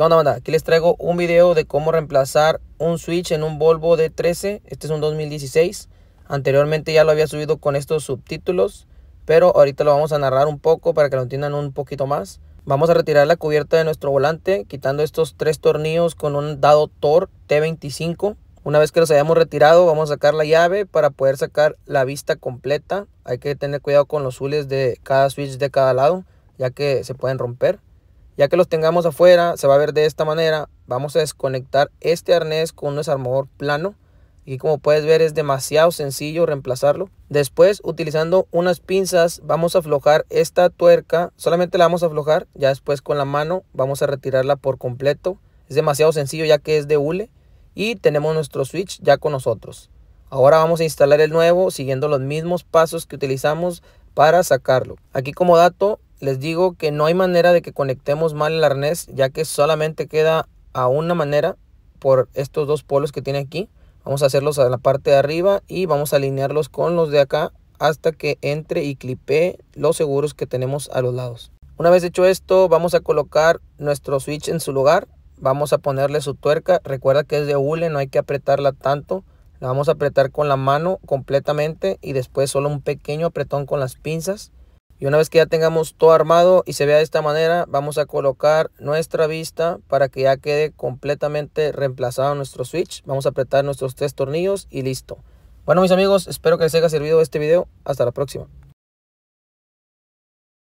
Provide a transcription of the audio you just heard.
¿Qué onda, banda? Aquí les traigo un video de cómo reemplazar un switch en un Volvo D13. Este es un 2016. Anteriormente ya lo había subido con estos subtítulos, pero ahorita lo vamos a narrar un poco para que lo entiendan un poquito más. Vamos a retirar la cubierta de nuestro volante, quitando estos tres tornillos con un dado TOR T25. Una vez que los hayamos retirado, vamos a sacar la llave para poder sacar la vista completa. Hay que tener cuidado con los zules de cada switch de cada lado, ya que se pueden romper. Ya que los tengamos afuera, se va a ver de esta manera. Vamos a desconectar este arnés con un desarmador plano. Y como puedes ver es demasiado sencillo reemplazarlo. Después utilizando unas pinzas vamos a aflojar esta tuerca. Solamente la vamos a aflojar. Ya después con la mano vamos a retirarla por completo. Es demasiado sencillo ya que es de hule. Y tenemos nuestro switch ya con nosotros. Ahora vamos a instalar el nuevo siguiendo los mismos pasos que utilizamos para sacarlo. Aquí como dato les digo que no hay manera de que conectemos mal el arnés, ya que solamente queda a una manera por estos dos polos que tiene aquí. Vamos a hacerlos a la parte de arriba y vamos a alinearlos con los de acá hasta que entre y clipe los seguros que tenemos a los lados. Una vez hecho esto, vamos a colocar nuestro switch en su lugar. Vamos a ponerle su tuerca. Recuerda que es de hule, no hay que apretarla tanto. La vamos a apretar con la mano completamente y después solo un pequeño apretón con las pinzas. Y una vez que ya tengamos todo armado y se vea de esta manera, vamos a colocar nuestra vista para que ya quede completamente reemplazado nuestro switch. Vamos a apretar nuestros tres tornillos y listo. Bueno mis amigos, espero que les haya servido este video. Hasta la próxima.